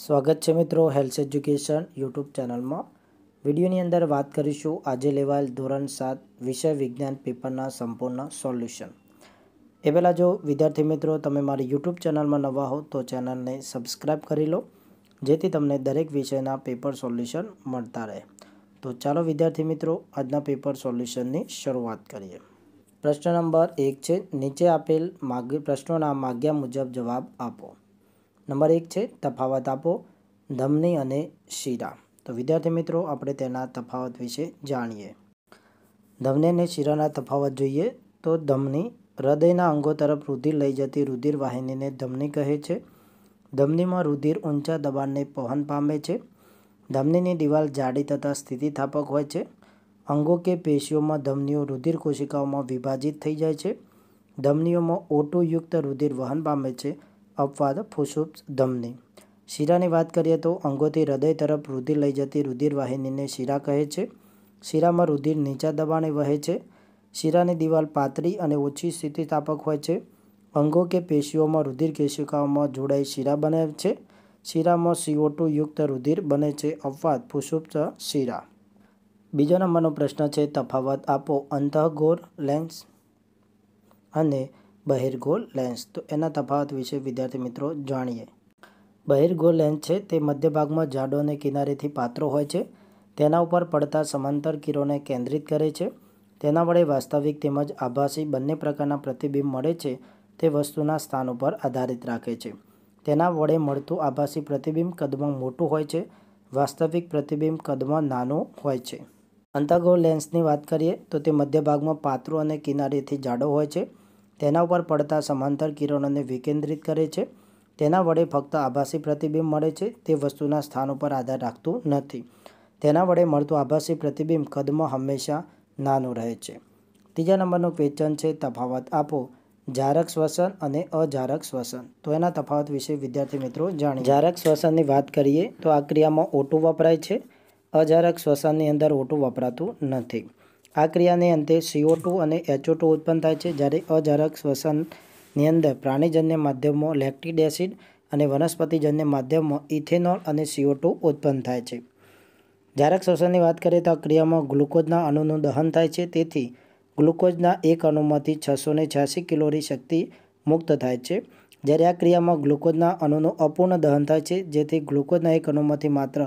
સ્વાગત છે મિત્રો હેલ્થ એજ્યુકેશન યુટ્યુબ ચેનલમાં વિડીયોની અંદર વાત કરીશું આજે લેવાયેલ ધોરણ સાત વિષય વિજ્ઞાન પેપરના સંપૂર્ણ સોલ્યુશન એ પહેલાં જો વિદ્યાર્થી મિત્રો તમે મારી યુટ્યુબ ચેનલમાં નવા હો તો ચેનલને સબસ્ક્રાઈબ કરી લો જેથી તમને દરેક વિષયના પેપર સોલ્યુશન મળતા રહે તો ચાલો વિદ્યાર્થી મિત્રો આજના પેપર સોલ્યુશનની શરૂઆત કરીએ પ્રશ્ન નંબર એક છે નીચે આપેલ માગ પ્રશ્નોના માગ્યા મુજબ જવાબ આપો નંબર એક છે તફાવત આપો ધમની અને શીરા તો વિદ્યાર્થી મિત્રો આપણે તેના તફાવત વિશે જાણીએ ધમની અને શીરાના તફાવત જોઈએ તો ધમની હૃદયના અંગો તરફ રુધિર લઈ જતી રુધિર વાહિનીને ધમની કહે છે ધમનીમાં રુધિર ઊંચા દબાણને પહન પામે છે ધમનીની દિવાલ જાડી તથા સ્થિતિથાપક હોય છે અંગો કે પેશીઓમાં ધમનીઓ રુધિર કોશિકાઓમાં વિભાજિત થઈ જાય છે ધમનીઓમાં ઓટોયુક્ત રુધિર વહન પામે છે અપવાદ ફુસુપ્સ ધમની શીરાની વાત કરીએ તો અંગોથી હૃદય તરફ રુધિર લઈ જતી રુધિર વાહિનીને શીરા કહે છે શીરામાં રુધિર નીચા દબાણે વહે છે શીરાની દિવાલ પાતળી અને ઓછી સ્થિતિસ્થાપક હોય છે અંગો કે પેશીઓમાં રુધિર કેશિકાઓમાં જોડાઈ શીરા બને છે શીરામાં સીઓ ટુ યુક્ત રુધિર બને છે અપવાદ ફુસુપ્ત શીરા બીજો નંબરનો પ્રશ્ન છે તફાવત આપો અંતઃગોર લેન્સ અને બહિર્ગોળ લેન્સ તો એના તફાવત વિશે વિદ્યાર્થી મિત્રો જાણીએ બહિર્ગોળ લેન્સ છે તે મધ્ય ભાગમાં જાડો અને કિનારેથી પાત્રો હોય છે તેના ઉપર પડતા સમાંતર કિરોને કેન્દ્રિત કરે છે તેના વડે વાસ્તવિક તેમજ આભાસી બંને પ્રકારના પ્રતિબિંબ મળે છે તે વસ્તુના સ્થાન ઉપર આધારિત રાખે છે તેના વડે મળતું આભાસી પ્રતિબિંબ કદમાં મોટું હોય છે વાસ્તવિક પ્રતિબિંબ કદમાં નાનું હોય છે અંતર્ગોળ લેન્સની વાત કરીએ તો તે મધ્ય ભાગમાં પાત્રો અને કિનારેથી જાડો હોય છે તેના ઉપર પડતા સમાંતર કિરણોને વિકેન્દ્રિત કરે છે તેના વડે ફક્ત આભાસી પ્રતિબિંબ મળે છે તે વસ્તુના સ્થાન ઉપર આધાર રાખતું નથી તેના વડે મળતું આભાસી પ્રતિબિંબ કદમાં હંમેશા નાનું રહે છે ત્રીજા નંબરનું ક્વેશ્ચન છે તફાવત આપો જારક શ્વસન અને અજારક શ્વસન તો એના તફાવત વિશે વિદ્યાર્થી મિત્રો જાણીએ જારક શ્વસનની વાત કરીએ તો આ ક્રિયામાં ઓટું વપરાય છે અજારક શ્વસનની અંદર ઓટું વપરાતું નથી આ ક્રિયાને અંતે સીઓ ટુ અને એચઓ ટુ ઉત્પન્ન થાય છે જ્યારે અજારક શ્વસનની અંદર પ્રાણીજન્ય માધ્યમો લેક્ટિડ એસિડ અને વનસ્પતિજન્ય માધ્યમો ઇથેનોલ અને સીઓ ટુ ઉત્પન્ન થાય છે જારક શ્વસનની વાત કરીએ તો આ ક્રિયામાં ગ્લુકોઝના અણુનું દહન થાય છે તેથી ગ્લુકોઝના એક અણુમાંથી છસો ને છ્યાસી કિલોની શક્તિ મુક્ત થાય છે જ્યારે આ ક્રિયામાં ગ્લુકોઝના અણુનું અપૂર્ણ દહન થાય છે જેથી ગ્લુકોઝના એક અણુમાંથી માત્ર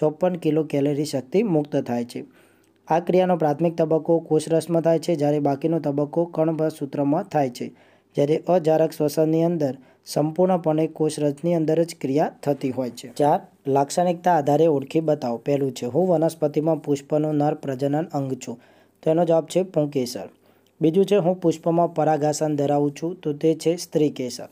ચોપન કિલો કેલેરી શક્તિ મુક્ત થાય છે આ ક્રિયાનો પ્રાથમિક તબક્કો કોષરસમાં થાય છે જ્યારે બાકીનો તબક્કો કણભસૂત્રમાં થાય છે જ્યારે અજારક શ્વસનની અંદર સંપૂર્ણપણે કોષરસની અંદર જ ક્રિયા થતી હોય છે ચાર લાક્ષણિકતા આધારે ઓળખી બતાવો પહેલું છે હું વનસ્પતિમાં પુષ્પનું નર પ્રજનન અંગ છું તેનો જવાબ છે પુંકેસર બીજું છે હું પુષ્પમાં પરાગાસન ધરાવું છું તો તે છે સ્ત્રી કેસર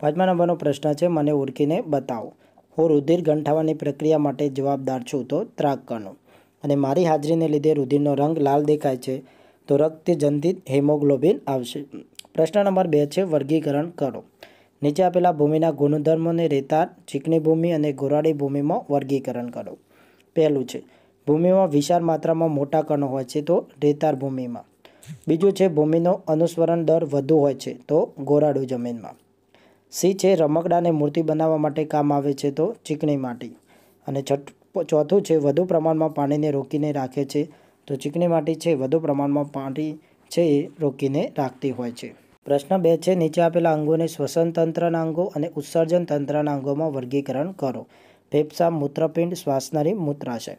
પાંચમા નંબરનો પ્રશ્ન છે મને ઓળખીને બતાવો હું રુધિર ગંઠાવાની પ્રક્રિયા માટે જવાબદાર છું તો ત્રાકકણું અને મારી હાજરીને લીધે રુધિરનો રંગ લાલ દેખાય છે તો રક્ત હેમોગ્લોબિન આવશે પ્રશ્ન નંબર બે છે વર્ગીકરણ કરો નીચે આપેલા ભૂમિના ગુણધર્મોને રેતાળ ચીકણી ભૂમિ અને ગોરાડી ભૂમિમાં વર્ગીકરણ કરો પહેલું છે ભૂમિમાં વિશાળ માત્રામાં મોટા કણો હોય છે તો રેતાર ભૂમિમાં બીજું છે ભૂમિનો અનુસ્મરણ દર વધુ હોય છે તો ગોરાડુ જમીનમાં સી છે રમકડાને મૂર્તિ બનાવવા માટે કામ આવે છે તો ચીકણી માટી અને છઠ ચોથું છે વધુ પ્રમાણમાં પાણીને રોકીને રાખે છે તો ચીકણી માટી છે વધુ પ્રમાણમાં પાણી છે એ રોકીને રાખતી હોય છે પ્રશ્ન બે છે નીચે આપેલા અંગોને શ્વસન તંત્રના અંગો અને ઉત્સર્જન તંત્રના અંગોમાં વર્ગીકરણ કરો ફેફસા મૂત્રપિંડ શ્વાસનારી મૂત્રાશય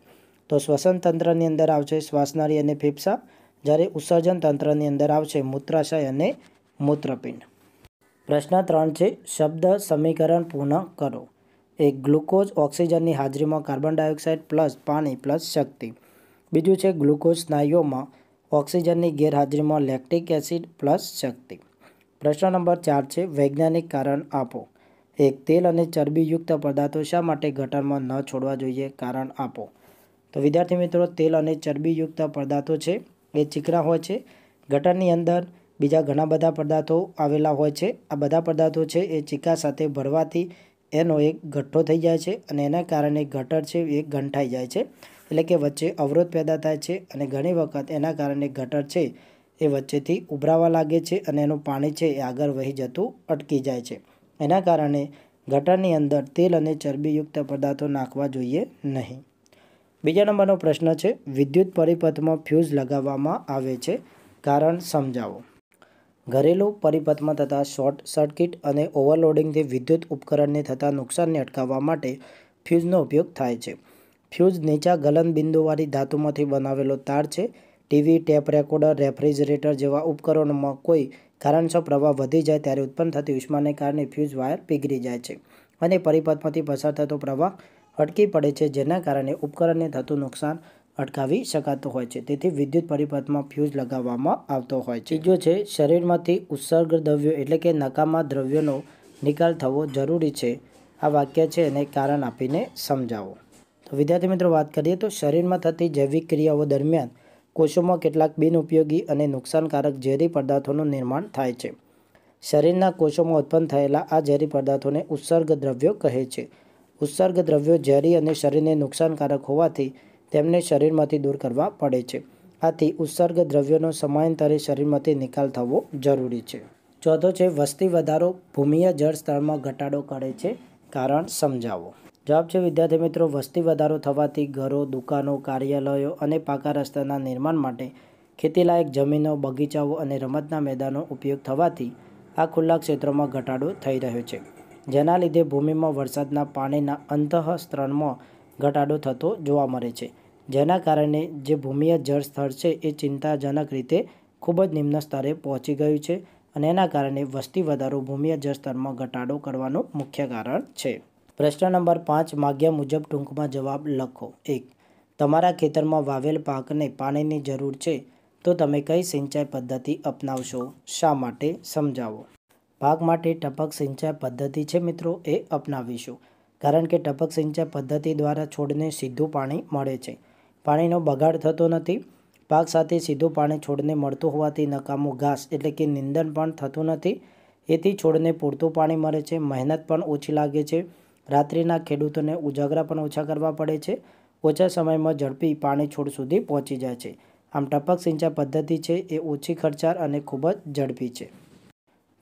તો શ્વસન તંત્રની અંદર આવશે શ્વાસનારી અને ફેફસા જ્યારે ઉત્સર્જન તંત્રની અંદર આવશે મૂત્રાશય અને મૂત્રપિંડ પ્રશ્ન ત્રણ છે શબ્દ સમીકરણ પૂર્ણ કરો એ ગ્લુકોઝ ઓક્સિજનની હાજરીમાં કાર્બન ડાયોક્સાઇડ પ્લસ પાણી પ્લસ શક્તિ બીજું છે ગ્લુકોઝ સ્નાયુઓમાં ઓક્સિજનની ગેરહાજરીમાં લેક્ટિક એસિડ પ્લસ શક્તિ પ્રશ્ન નંબર ચાર છે વૈજ્ઞાનિક કારણ આપો એક તેલ અને ચરબીયુક્ત પદાર્થો શા માટે ગટરમાં ન છોડવા જોઈએ કારણ આપો તો વિદ્યાર્થી મિત્રો તેલ અને ચરબીયુક્ત પદાર્થો છે એ ચીકણા હોય છે ગટરની અંદર બીજા ઘણા બધા પદાર્થો આવેલા હોય છે આ બધા પદાર્થો છે એ ચીકા સાથે ભરવાથી એનો એક ગઠ્ઠો થઈ જાય છે અને એના કારણે ગટર છે એ ગંઠાઈ જાય છે એટલે કે વચ્ચે અવરોધ પેદા થાય છે અને ઘણી વખત એના કારણે ગટર છે એ વચ્ચેથી ઉભરાવા લાગે છે અને એનું પાણી છે એ આગળ વહી જતું અટકી જાય છે એના કારણે ગટરની અંદર તેલ અને ચરબીયુક્ત પદાર્થો નાખવા જોઈએ નહીં બીજા નંબરનો પ્રશ્ન છે વિદ્યુત પરિપથમાં ફ્યુઝ લગાવવામાં આવે છે કારણ સમજાવો ઘરેલુ પરિપથમાં થતા શોર્ટ સર્કિટ અને ઓવરલોડિંગથી વિદ્યુત ઉપકરણને થતા નુકસાનને અટકાવવા માટે ફ્યુઝનો ઉપયોગ થાય છે ફ્યુઝ નીચા ગલનબિંદુવાળી ધાતુમાંથી બનાવેલો તાર છે ટીવી ટેપ રેકોર્ડર રેફ્રિજરેટર જેવા ઉપકરણોમાં કોઈ કારણસર પ્રવાહ વધી જાય ત્યારે ઉત્પન્ન થતી ઉષ્માને કારણે ફ્યુઝ વાયર પીગળી જાય છે અને પરિપથમાંથી પસાર થતો પ્રવાહ અટકી પડે છે જેના કારણે ઉપકરણને થતું નુકસાન અટકાવી શકાતો હોય છે તેથી વિદ્યુત પરિપથમાં ફ્યુઝ લગાવવામાં આવતો હોય છે બીજો છે શરીરમાંથી ઉત્સર્ગ દ્રવ્યો એટલે કે નકામા દ્રવ્યોનો નિકાલ થવો જરૂરી છે આ વાક્ય છે એને કારણ આપીને સમજાવો તો વિદ્યાર્થી મિત્રો વાત કરીએ તો શરીરમાં થતી જૈવિક ક્રિયાઓ દરમિયાન કોષોમાં કેટલાક બિનઉપયોગી અને નુકસાનકારક ઝેરી પદાર્થોનું નિર્માણ થાય છે શરીરના કોષોમાં ઉત્પન્ન થયેલા આ ઝેરી પદાર્થોને ઉત્સર્ગ દ્રવ્યો કહે છે ઉત્સર્ગ દ્રવ્યો ઝેરી અને શરીરને નુકસાનકારક હોવાથી તેમને શરીરમાંથી દૂર કરવા પડે છે આથી ઉત્સર્ગ દ્રવ્યોનો સમયાંતરે શરીરમાંથી નિકાલ થવો જરૂરી છે ચોથો છે વસ્તી વધારો ભૂમિય જળસ્તરમાં ઘટાડો કરે છે કારણ સમજાવો જવાબ છે વિદ્યાર્થી મિત્રો વસ્તી વધારો થવાથી ઘરો દુકાનો કાર્યાલયો અને પાકા રસ્તાના નિર્માણ માટે ખેતીલાયક જમીનો બગીચાઓ અને રમતના મેદાનો ઉપયોગ થવાથી આ ખુલ્લા ક્ષેત્રોમાં ઘટાડો થઈ રહ્યો છે જેના લીધે ભૂમિમાં વરસાદના પાણીના અંતઃસ્ત્રણમાં ઘટાડો થતો જોવા મળે છે જેના કારણે જે ભૂમિય જળ સ્તર છે એ ચિંતાજનક રીતે ખૂબ જ નિમ્ન સ્તરે પહોંચી ગયું છે અને એના કારણે વસ્તી વધારો ભૂમિય જળ સ્તરમાં ઘટાડો કરવાનું મુખ્ય કારણ છે પ્રશ્ન નંબર પાંચ માગ્યા મુજબ ટૂંકમાં જવાબ લખો એક તમારા ખેતરમાં વાવેલ પાકને પાણીની જરૂર છે તો તમે કઈ સિંચાઈ પદ્ધતિ અપનાવશો શા માટે સમજાવો પાક માટે ટપક સિંચાઈ પદ્ધતિ છે મિત્રો એ અપનાવીશું કારણ કે ટપક સિંચાઈ પદ્ધતિ દ્વારા છોડને સીધું પાણી મળે છે પાણીનો બગાડ થતો નથી પાક સાથે સીધું પાણી છોડને મળતું હોવાથી નકામું ઘાસ એટલે કે નિંદન પણ થતું નથી એથી છોડને પૂરતું પાણી મળે છે મહેનત પણ ઓછી લાગે છે રાત્રિના ખેડૂતોને ઉજાગરા પણ ઓછા કરવા પડે છે ઓછા સમયમાં ઝડપી પાણી છોડ સુધી પહોંચી જાય છે આમ ટપક સિંચાઈ પદ્ધતિ છે એ ઓછી ખર્ચાળ અને ખૂબ જ ઝડપી છે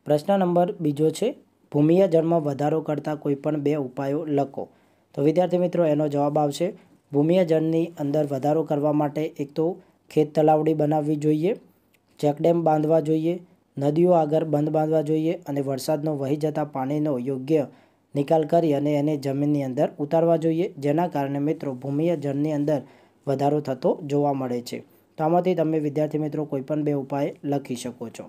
પ્રશ્ન નંબર બીજો છે ભૂમિય જળમાં વધારો કરતા કોઈપણ બે ઉપાયો લખો તો વિદ્યાર્થી મિત્રો એનો જવાબ આવશે ભૂમિય જળની અંદર વધારો કરવા માટે એક તો ખેત તલાવડી બનાવવી જોઈએ ચેકડેમ બાંધવા જોઈએ નદીઓ આગળ બંધ બાંધવા જોઈએ અને વરસાદનો વહી જતા પાણીનો યોગ્ય નિકાલ કરી અને એને જમીનની અંદર ઉતારવા જોઈએ જેના કારણે મિત્રો ભૂમિય જળની અંદર વધારો થતો જોવા મળે છે તો આમાંથી તમે વિદ્યાર્થી મિત્રો કોઈપણ બે ઉપાય લખી શકો છો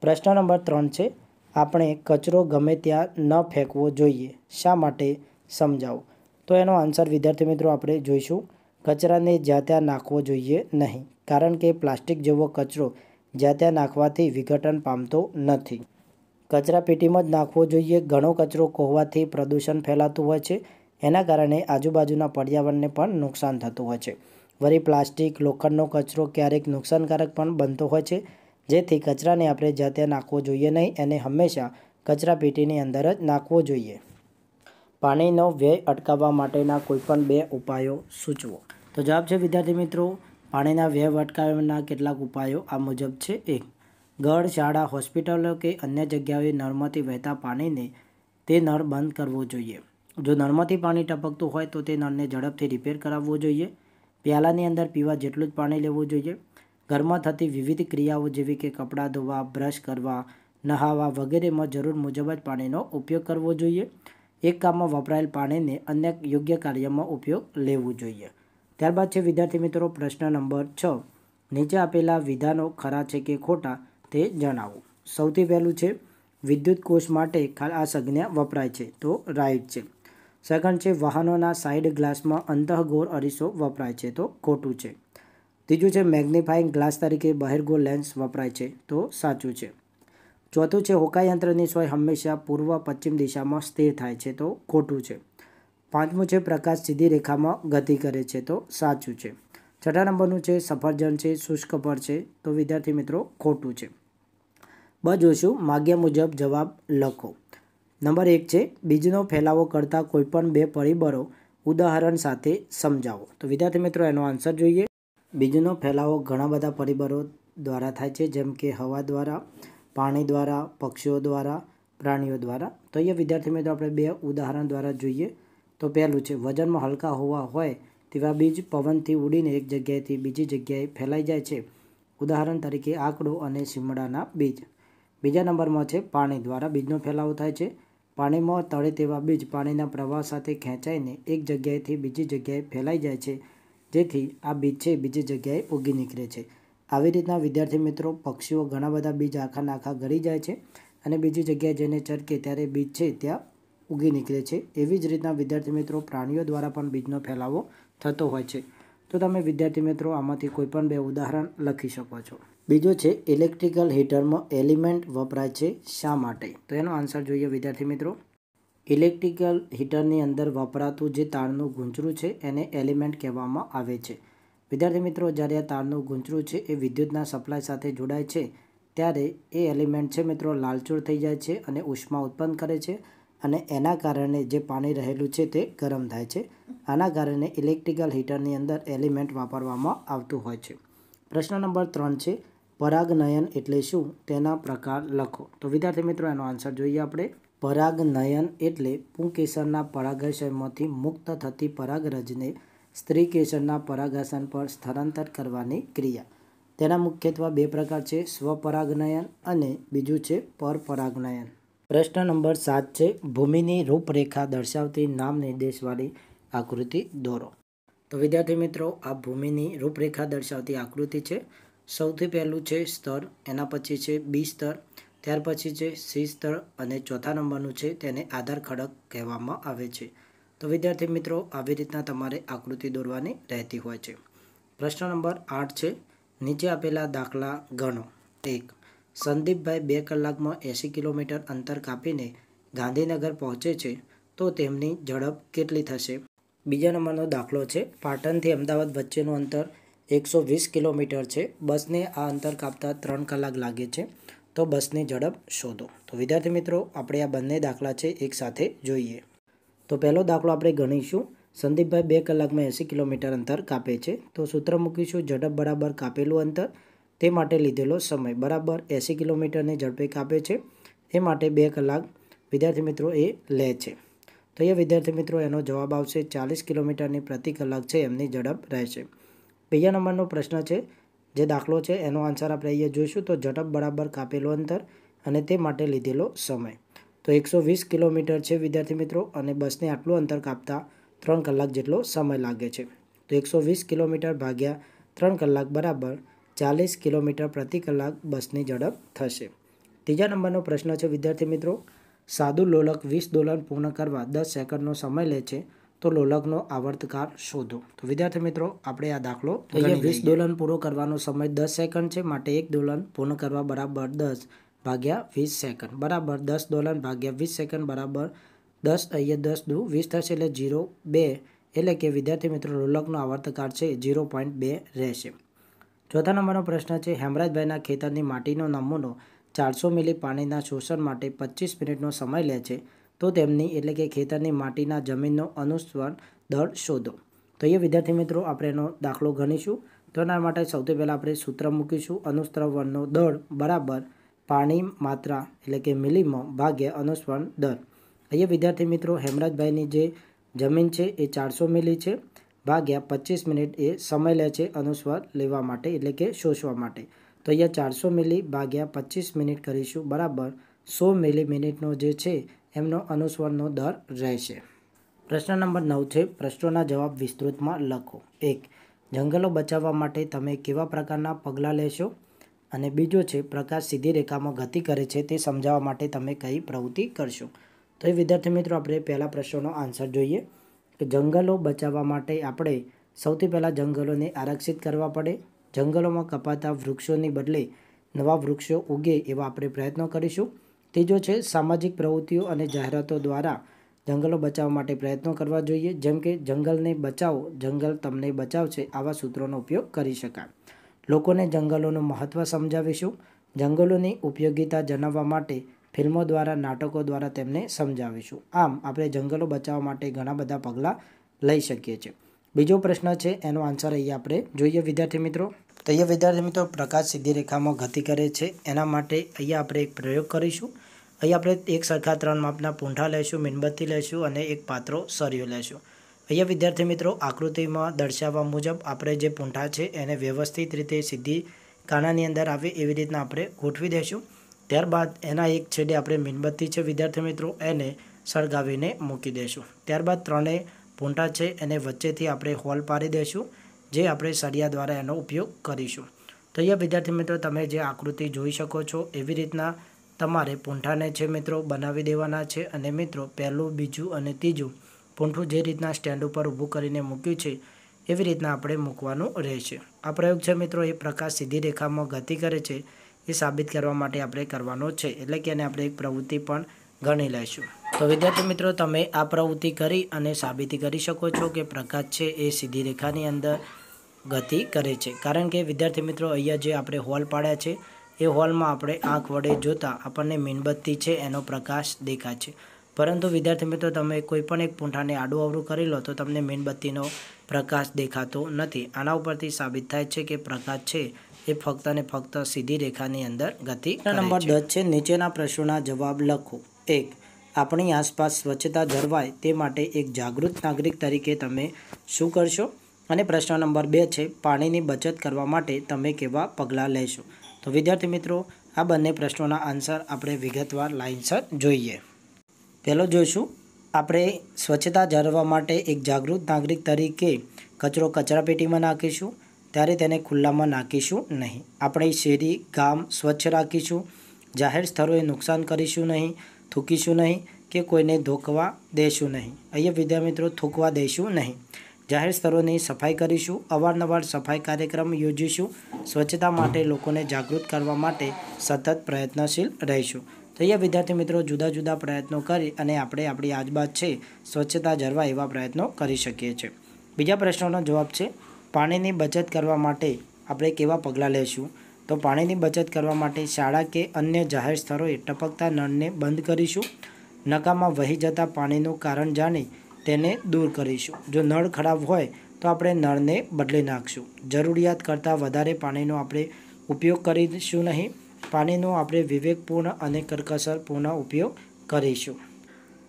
પ્રશ્ન નંબર ત્રણ છે આપણે કચરો ગમે ત્યાં ન ફેંકવો જોઈએ શા માટે સમજાવો તો એનો આન્સર વિદ્યાર્થી મિત્રો આપણે જોઈશું કચરાને જ્યાં ત્યાં નાખવો જોઈએ નહીં કારણ કે પ્લાસ્ટિક જેવો કચરો જ્યાં ત્યાં નાખવાથી વિઘટન પામતો નથી કચરા પેટીમાં જ નાખવો જોઈએ ઘણો કચરો કોહવાથી પ્રદૂષણ ફેલાતું હોય છે એના કારણે આજુબાજુના પર્યાવરણને પણ નુકસાન થતું હોય છે વળી પ્લાસ્ટિક લોખંડનો કચરો ક્યારેક નુકસાનકારક પણ બનતો હોય છે જેથી કચરાને આપણે જાતે નાખવો જોઈએ નહીં અને હંમેશા કચરાપેટીની અંદર જ નાખવો જોઈએ પાણીનો વ્યય અટકાવવા માટેના કોઈપણ બે ઉપાયો સૂચવો તો જવાબ છે વિદ્યાર્થી મિત્રો પાણીના વ્યય અટકાવવાના કેટલાક ઉપાયો આ મુજબ છે એક ગળ શાળા હોસ્પિટલો કે અન્ય જગ્યાઓએ નળમાંથી વહેતા પાણીને તે નળ બંધ કરવો જોઈએ જો નળમાંથી પાણી ટપકતું હોય તો તે નળને ઝડપથી રિપેર કરાવવો જોઈએ પ્યાલાની અંદર પીવા જેટલું જ પાણી લેવું જોઈએ ઘરમાં થતી વિવિધ ક્રિયાઓ જેવી કે કપડાં ધોવા બ્રશ કરવા નહાવા વગેરેમાં જરૂર મુજબ જ પાણીનો ઉપયોગ કરવો જોઈએ એક કામમાં વપરાયેલ પાણીને અન્ય યોગ્ય કાર્યમાં ઉપયોગ લેવું જોઈએ ત્યારબાદ છે વિદ્યાર્થી મિત્રો પ્રશ્ન નંબર છ નીચે આપેલા વિધાનો ખરા છે કે ખોટા તે જણાવો સૌથી પહેલું છે વિદ્યુત કોષ માટે આ સંજ્ઞા વપરાય છે તો રાઈટ છે સેકન્ડ છે વાહનોના સાઇડ ગ્લાસમાં અંતઃગોર અરીસો વપરાય છે તો ખોટું છે ત્રીજું છે મેગ્નિફાઇંગ ગ્લાસ તરીકે બહિર્ગો લેન્સ વપરાય છે તો સાચું છે ચોથું છે હોકાયંત્રની સોય હંમેશા પૂર્વ પશ્ચિમ દિશામાં સ્થિર થાય છે તો ખોટું છે પાંચમું છે પ્રકાશ સીધી રેખામાં ગતિ કરે છે તો સાચું છે છઠ્ઠા નંબરનું છે સફરજન છે શુષ્ક પર છે તો વિદ્યાર્થી મિત્રો ખોટું છે બ જોશું માગ્યા મુજબ જવાબ લખો નંબર એક છે બીજનો ફેલાવો કરતાં કોઈપણ બે પરિબળો ઉદાહરણ સાથે સમજાવો તો વિદ્યાર્થી મિત્રો એનો આન્સર જોઈએ બીજનો ફેલાવો ઘણા બધા પરિબળો દ્વારા થાય છે જેમ કે હવા દ્વારા પાણી દ્વારા પક્ષીઓ દ્વારા પ્રાણીઓ દ્વારા તો અહીંયા વિદ્યાર્થી મિત્રો આપણે બે ઉદાહરણ દ્વારા જોઈએ તો પહેલું છે વજનમાં હલકા હોવા હોય તેવા બીજ પવનથી ઉડીને એક જગ્યાએથી બીજી જગ્યાએ ફેલાઈ જાય છે ઉદાહરણ તરીકે આંકડો અને શિમડાના બીજ બીજા નંબરમાં છે પાણી દ્વારા બીજનો ફેલાવો થાય છે પાણીમાં તળે તેવા બીજ પાણીના પ્રવાહ સાથે ખેંચાઈને એક જગ્યાએથી બીજી જગ્યાએ ફેલાઈ જાય છે જેથી આ બીજ છે બીજી જગ્યાએ ઉગી નીકળે છે આવી રીતના વિદ્યાર્થી મિત્રો પક્ષીઓ ઘણા બધા બીજ આખાના આખા ગળી જાય છે અને બીજી જગ્યાએ જઈને ચરકે ત્યારે બીજ છે ત્યાં ઉગી નીકળે છે એવી જ રીતના વિદ્યાર્થી મિત્રો પ્રાણીઓ દ્વારા પણ બીજનો ફેલાવો થતો હોય છે તો તમે વિદ્યાર્થી મિત્રો આમાંથી કોઈ પણ બે ઉદાહરણ લખી શકો છો બીજો છે ઇલેક્ટ્રિકલ હીટરમાં એલિમેન્ટ વપરાય છે શા માટે તો એનો આન્સર જોઈએ વિદ્યાર્થી મિત્રો ઇલેક્ટ્રિકલ હીટરની અંદર વપરાતું જે તારનું ગૂંચરું છે એને એલિમેન્ટ કહેવામાં આવે છે વિદ્યાર્થી મિત્રો જ્યારે આ તારનું ગૂંચરું છે એ વિદ્યુતના સપ્લાય સાથે જોડાય છે ત્યારે એ એલિમેન્ટ છે મિત્રો લાલચોળ થઈ જાય છે અને ઉષ્મા ઉત્પન્ન કરે છે અને એના કારણે જે પાણી રહેલું છે તે ગરમ થાય છે આના કારણે ઇલેક્ટ્રિકલ હીટરની અંદર એલિમેન્ટ વાપરવામાં આવતું હોય છે પ્રશ્ન નંબર ત્રણ છે પરાગનયન એટલે શું તેના પ્રકાર લખો તો વિદ્યાર્થી મિત્રો એનો આન્સર જોઈએ આપણે પરાગનયન એટલે પુંકેસરના પરાગાશયમાંથી મુક્ત થતી પરાગરજને સ્ત્રી સ્ત્રીકેસરના પરાગાસન પર સ્થળાંતર કરવાની ક્રિયા તેના મુખ્યત્વે બે પ્રકાર છે સ્વપરાગનયન અને બીજું છે પરપરાગનયન પ્રશ્ન નંબર સાત છે ભૂમિની રૂપરેખા દર્શાવતી નામ નિર્દેશવાળી આકૃતિ દોરો તો વિદ્યાર્થી મિત્રો આ ભૂમિની રૂપરેખા દર્શાવતી આકૃતિ છે સૌથી પહેલું છે સ્તર એના પછી છે બી સ્તર ત્યાર પછી છે સી સ્તર અને ચોથા નંબરનું છે તેને આધાર ખડક કહેવામાં આવે છે તો વિદ્યાર્થી મિત્રો આવી રીતના તમારે આકૃતિ દોરવાની રહેતી હોય છે પ્રશ્ન નંબર આઠ છે નીચે આપેલા દાખલા ગણો એક સંદીપભાઈ બે કલાકમાં એંસી કિલોમીટર અંતર કાપીને ગાંધીનગર પહોંચે છે તો તેમની ઝડપ કેટલી થશે બીજા નંબરનો દાખલો છે પાટણથી અમદાવાદ વચ્ચેનું અંતર એકસો વીસ કિલોમીટર છે બસને આ અંતર કાપતા ત્રણ કલાક લાગે છે તો બસની ઝડપ શોધો તો વિદ્યાર્થી મિત્રો આપણે આ બંને દાખલા છે એકસાથે જોઈએ તો પહેલો દાખલો આપણે ગણીશું સંદીપભાઈ બે કલાકમાં એંસી કિલોમીટર અંતર કાપે છે તો સૂત્ર મૂકીશું ઝડપ બરાબર કાપેલું અંતર તે માટે લીધેલો સમય બરાબર એંસી કિલોમીટરની ઝડપે કાપે છે એ માટે બે કલાક વિદ્યાર્થી મિત્રો એ લે છે તો એ વિદ્યાર્થી મિત્રો એનો જવાબ આવશે ચાલીસ કિલોમીટરની પ્રતિ કલાક છે એમની ઝડપ રહેશે બીજા નંબરનો પ્રશ્ન છે જે દાખલો છે એનો આન્સર આપણે અહીંયા જોઈશું તો ઝડપ બરાબર કાપેલો અંતર અને તે માટે લીધેલો સમય તો એકસો વીસ કિલોમીટર છે વિદ્યાર્થી મિત્રો અને બસને આટલું અંતર કાપતા ત્રણ કલાક જેટલો સમય લાગે છે તો એકસો વીસ કિલોમીટર ભાગ્યા ત્રણ કલાક બરાબર ચાલીસ કિલોમીટર પ્રતિ કલાક બસની ઝડપ થશે ત્રીજા નંબરનો પ્રશ્ન છે વિદ્યાર્થી મિત્રો સાદું લોલક વીસ દોલન પૂર્ણ કરવા દસ સેકન્ડનો સમય લે છે તો લોલકનો આવર્તકાળ શોધો તો વિદ્યાર્થી મિત્રો આપણે આ દાખલો અહીંયા વીસ દોલન પૂરો કરવાનો સમય દસ સેકન્ડ છે માટે એક દોલન પૂર્ણ કરવા બરાબર દસ ભાગ્યા વીસ સેકન્ડ બરાબર દસ દોલન ભાગ્યા વીસ સેકન્ડ બરાબર દસ અહીંયા દસ દુ વીસ થશે એટલે ઝીરો બે એટલે કે વિદ્યાર્થી મિત્રો લોલકનો આવર્તકાર છે જીરો પોઈન્ટ બે રહેશે ચોથા નંબરનો પ્રશ્ન છે હેમરાજભાઈના ખેતરની માટીનો નમૂનો ચારસો મિલી પાણીના શોષણ માટે પચીસ મિનિટનો સમય લે છે તો તેમની એટલે કે ખેતરની માટીના જમીનનો અનુસ્વર દળ શોધો તો અહીંયા વિદ્યાર્થી મિત્રો આપણે એનો દાખલો ગણીશું તો એના માટે સૌથી પહેલાં આપણે સૂત્ર મૂકીશું અનુસ્રવણનો દળ બરાબર પાણી માત્રા એટલે કે મિલિમ ભાગ્યા અનુસ્વરણ દર અહીંયા વિદ્યાર્થી મિત્રો હેમરાજભાઈની જે જમીન છે એ ચારસો મિલી છે ભાગ્યા પચીસ મિનિટ એ સમય લે છે અનુસ્વર લેવા માટે એટલે કે શોષવા માટે તો અહીંયા ચારસો મિલી ભાગ્યા પચીસ મિનિટ કરીશું બરાબર સો મિલી મિનિટનો જે છે એમનો અનુસ્વરનો દર રહેશે પ્રશ્ન નંબર નવ છે પ્રશ્નોના જવાબ વિસ્તૃતમાં લખો એક જંગલો બચાવવા માટે તમે કેવા પ્રકારના પગલાં લેશો અને બીજો છે પ્રકાશ સીધી રેખામાં ગતિ કરે છે તે સમજાવવા માટે તમે કઈ પ્રવૃત્તિ કરશો તો એ વિદ્યાર્થી મિત્રો આપણે પહેલાં પ્રશ્નોનો આન્સર જોઈએ કે જંગલો બચાવવા માટે આપણે સૌથી પહેલાં જંગલોને આરક્ષિત કરવા પડે જંગલોમાં કપાતા વૃક્ષોની બદલે નવા વૃક્ષો ઉગે એવા આપણે પ્રયત્નો કરીશું ત્રીજો છે સામાજિક પ્રવૃત્તિઓ અને જાહેરાતો દ્વારા જંગલો બચાવવા માટે પ્રયત્નો કરવા જોઈએ જેમ કે જંગલને બચાવો જંગલ તમને બચાવશે આવા સૂત્રોનો ઉપયોગ કરી શકાય લોકોને જંગલોનું મહત્ત્વ સમજાવીશું જંગલોની ઉપયોગીતા જણાવવા માટે ફિલ્મો દ્વારા નાટકો દ્વારા તેમને સમજાવીશું આમ આપણે જંગલો બચાવવા માટે ઘણા બધા પગલાં લઈ શકીએ છીએ બીજો પ્રશ્ન છે એનો આન્સર અહીંયા આપણે જોઈએ વિદ્યાર્થી મિત્રો તો અહીંયા વિદ્યાર્થી મિત્રો પ્રકાશ સીધી રેખામાં ગતિ કરે છે એના માટે અહીંયા આપણે એક પ્રયોગ કરીશું અહીંયા આપણે એક સરખા ત્રણ માપના પૂંઠા લઈશું મીણબત્તી લઈશું અને એક પાત્રો સરિયો લઈશું અહીંયા વિદ્યાર્થી મિત્રો આકૃતિમાં દર્શાવવા મુજબ આપણે જે પૂંઠા છે એને વ્યવસ્થિત રીતે સીધી કાણાની અંદર આવે એવી રીતના આપણે ગોઠવી દઈશું ત્યારબાદ એના એક છેડે આપણે મીણબત્તી છે વિદ્યાર્થી મિત્રો એને સળગાવીને મૂકી દઈશું ત્યારબાદ ત્રણેય પૂંઠા છે એને વચ્ચેથી આપણે હોલ પાડી દઈશું જે આપણે સળિયા દ્વારા એનો ઉપયોગ કરીશું તો અહીંયા વિદ્યાર્થી મિત્રો તમે જે આકૃતિ જોઈ શકો છો એવી રીતના તમારે પૂંઠાને છે મિત્રો બનાવી દેવાના છે અને મિત્રો પહેલું બીજું અને ત્રીજું પૂંઠું જે રીતના સ્ટેન્ડ ઉપર ઊભું કરીને મૂક્યું છે એવી રીતના આપણે મૂકવાનું રહેશે આ પ્રયોગ છે મિત્રો એ પ્રકાશ સીધી રેખામાં ગતિ કરે છે એ સાબિત કરવા માટે આપણે કરવાનો છે એટલે કે એને આપણે એક પ્રવૃત્તિ પણ ગણી લઈશું તો વિદ્યાર્થી મિત્રો તમે આ પ્રવૃત્તિ કરી અને સાબિતી કરી શકો છો કે પ્રકાશ છે એ સીધી રેખાની અંદર ગતિ કરે છે કારણ કે વિદ્યાર્થી મિત્રો અહીંયા જે આપણે હોલ પાડ્યા છે એ હોલમાં આપણે આંખ વડે જોતાં આપણને મીણબત્તી છે એનો પ્રકાશ દેખાય છે પરંતુ વિદ્યાર્થી મિત્રો તમે કોઈપણ એક પૂંઠાને આડું અવડું કરી લો તો તમને મીણબત્તીનો પ્રકાશ દેખાતો નથી આના ઉપરથી સાબિત થાય છે કે પ્રકાશ છે એ ફક્ત ને ફક્ત સીધી રેખાની અંદર ગતિ નંબર દસ છે નીચેના પ્રશ્નોના જવાબ લખો એક આપણી આસપાસ સ્વચ્છતા જળવાય તે માટે એક જાગૃત નાગરિક તરીકે તમે શું કરશો અને પ્રશ્ન નંબર બે છે પાણીની બચત કરવા માટે તમે કેવા પગલાં લેશો તો વિદ્યાર્થી મિત્રો આ બંને પ્રશ્નોના આન્સર આપણે વિગતવાર લાઇનસર જોઈએ પહેલો જોઈશું આપણે સ્વચ્છતા જાળવવા માટે એક જાગૃત નાગરિક તરીકે કચરો કચરાપેટીમાં નાખીશું ત્યારે તેને ખુલ્લામાં નાખીશું નહીં આપણે શેરી ગામ સ્વચ્છ રાખીશું જાહેર સ્થળોએ નુકસાન કરીશું નહીં થૂકીશું નહીં કે કોઈને ધોકવા દઈશું નહીં અહીંયા વિદ્યા મિત્રો થૂકવા દઈશું નહીં જાહેર સ્થળોની સફાઈ કરીશું અવારનવાર સફાઈ કાર્યક્રમ યોજીશું સ્વચ્છતા માટે લોકોને જાગૃત કરવા માટે સતત પ્રયત્નશીલ રહીશું તો અહીંયા વિદ્યાર્થી મિત્રો જુદા જુદા પ્રયત્નો કરી અને આપણે આપણી આજબાજ છે સ્વચ્છતા જળવાય એવા પ્રયત્નો કરી શકીએ છીએ બીજા પ્રશ્નોનો જવાબ છે પાણીની બચત કરવા માટે આપણે કેવા પગલાં લઈશું તો પાણીની બચત કરવા માટે શાળા કે અન્ય જાહેર સ્થળોએ ટપકતા નળને બંધ કરીશું નકામાં વહી જતા પાણીનું કારણ જાણી તેને દૂર કરીશું જો નળ ખરાબ હોય તો આપણે નળને બદલી નાખશું જરૂરિયાત કરતાં વધારે પાણીનો આપણે ઉપયોગ કરીશું નહીં પાણીનો આપણે વિવેકપૂર્ણ અને કરકસરપૂર્ણ ઉપયોગ કરીશું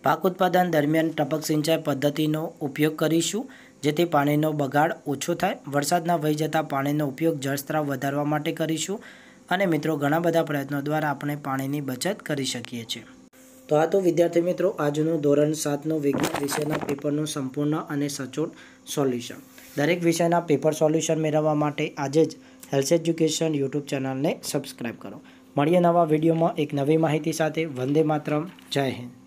પાક ઉત્પાદન દરમિયાન ટપક સિંચાઈ પદ્ધતિનો ઉપયોગ કરીશું જેથી પાણીનો બગાડ ઓછો થાય વરસાદના વહી જતાં પાણીનો ઉપયોગ જળસ્ત્રાવ વધારવા માટે કરીશું અને મિત્રો ઘણા બધા પ્રયત્નો દ્વારા આપણે પાણીની બચત કરી શકીએ છીએ તો આ તો વિદ્યાર્થી મિત્રો આજનું ધોરણ સાતનું વિજ્ઞાન વિષયના પેપરનું સંપૂર્ણ અને સચોટ સોલ્યુશન દરેક વિષયના પેપર સોલ્યુશન મેળવવા માટે આજે જ હેલ્થ એજ્યુકેશન યુટ્યુબ ચેનલને સબસ્ક્રાઈબ કરો મળીએ નવા વિડીયોમાં એક નવી માહિતી સાથે વંદે માત્રમ જય હિન્દ